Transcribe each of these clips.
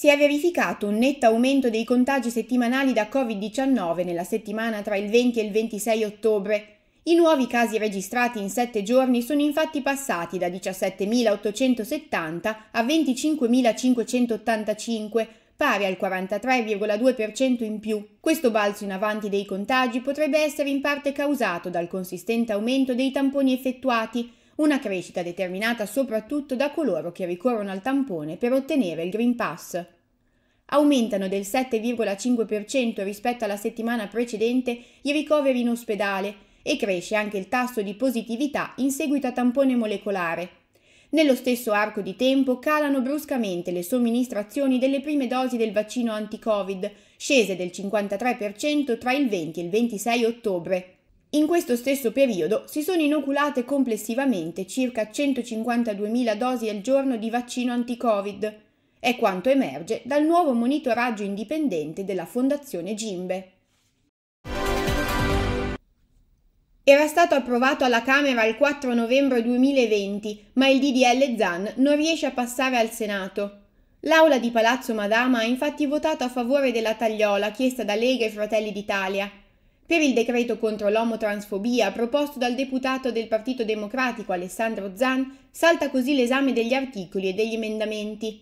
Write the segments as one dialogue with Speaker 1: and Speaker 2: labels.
Speaker 1: si è verificato un netto aumento dei contagi settimanali da Covid-19 nella settimana tra il 20 e il 26 ottobre. I nuovi casi registrati in sette giorni sono infatti passati da 17.870 a 25.585, pari al 43,2% in più. Questo balzo in avanti dei contagi potrebbe essere in parte causato dal consistente aumento dei tamponi effettuati, una crescita determinata soprattutto da coloro che ricorrono al tampone per ottenere il Green Pass. Aumentano del 7,5% rispetto alla settimana precedente i ricoveri in ospedale e cresce anche il tasso di positività in seguito a tampone molecolare. Nello stesso arco di tempo calano bruscamente le somministrazioni delle prime dosi del vaccino anti-Covid, scese del 53% tra il 20 e il 26 ottobre, in questo stesso periodo si sono inoculate complessivamente circa 152.000 dosi al giorno di vaccino anti-Covid. È quanto emerge dal nuovo monitoraggio indipendente della Fondazione Gimbe. Era stato approvato alla Camera il 4 novembre 2020, ma il DDL Zan non riesce a passare al Senato. L'aula di Palazzo Madama ha infatti votato a favore della tagliola chiesta da Lega e Fratelli d'Italia, per il decreto contro l'omotransfobia proposto dal deputato del Partito Democratico Alessandro Zan salta così l'esame degli articoli e degli emendamenti.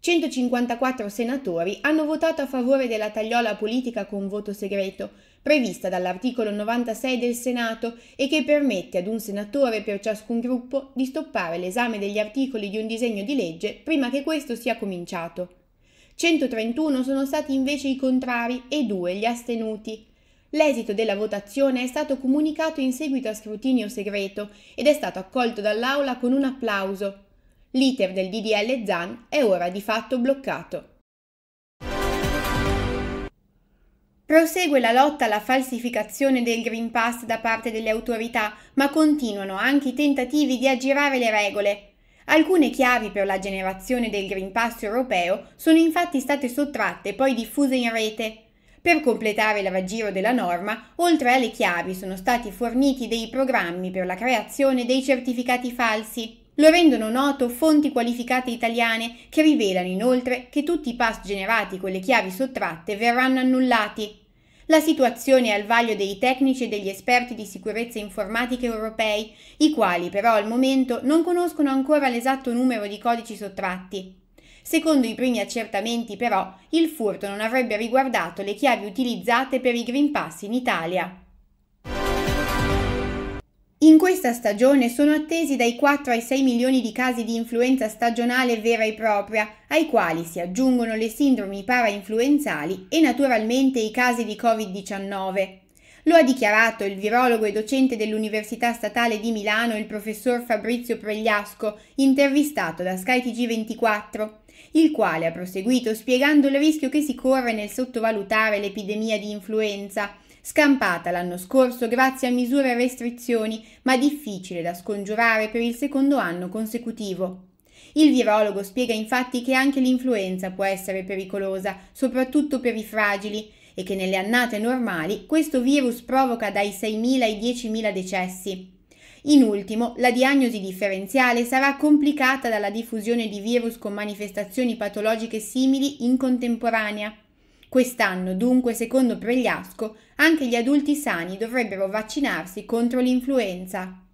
Speaker 1: 154 senatori hanno votato a favore della tagliola politica con voto segreto, prevista dall'articolo 96 del Senato e che permette ad un senatore per ciascun gruppo di stoppare l'esame degli articoli di un disegno di legge prima che questo sia cominciato. 131 sono stati invece i contrari e 2 gli astenuti. L'esito della votazione è stato comunicato in seguito a scrutinio segreto ed è stato accolto dall'Aula con un applauso. L'iter del DDL ZAN è ora di fatto bloccato. Prosegue la lotta alla falsificazione del Green Pass da parte delle autorità, ma continuano anche i tentativi di aggirare le regole. Alcune chiavi per la generazione del Green Pass europeo sono infatti state sottratte e poi diffuse in rete. Per completare l'avaggiro della norma, oltre alle chiavi sono stati forniti dei programmi per la creazione dei certificati falsi. Lo rendono noto fonti qualificate italiane che rivelano inoltre che tutti i pass generati con le chiavi sottratte verranno annullati. La situazione è al vaglio dei tecnici e degli esperti di sicurezza informatica europei, i quali però al momento non conoscono ancora l'esatto numero di codici sottratti. Secondo i primi accertamenti, però, il furto non avrebbe riguardato le chiavi utilizzate per i Green Pass in Italia. In questa stagione sono attesi dai 4 ai 6 milioni di casi di influenza stagionale vera e propria, ai quali si aggiungono le sindromi parainfluenzali e naturalmente i casi di Covid-19. Lo ha dichiarato il virologo e docente dell'Università Statale di Milano, il professor Fabrizio Pregliasco, intervistato da skytg 24 il quale ha proseguito spiegando il rischio che si corre nel sottovalutare l'epidemia di influenza, scampata l'anno scorso grazie a misure e restrizioni, ma difficile da scongiurare per il secondo anno consecutivo. Il virologo spiega infatti che anche l'influenza può essere pericolosa, soprattutto per i fragili, e che nelle annate normali questo virus provoca dai 6.000 ai 10.000 decessi. In ultimo, la diagnosi differenziale sarà complicata dalla diffusione di virus con manifestazioni patologiche simili in contemporanea. Quest'anno, dunque, secondo Pregliasco, anche gli adulti sani dovrebbero vaccinarsi contro l'influenza.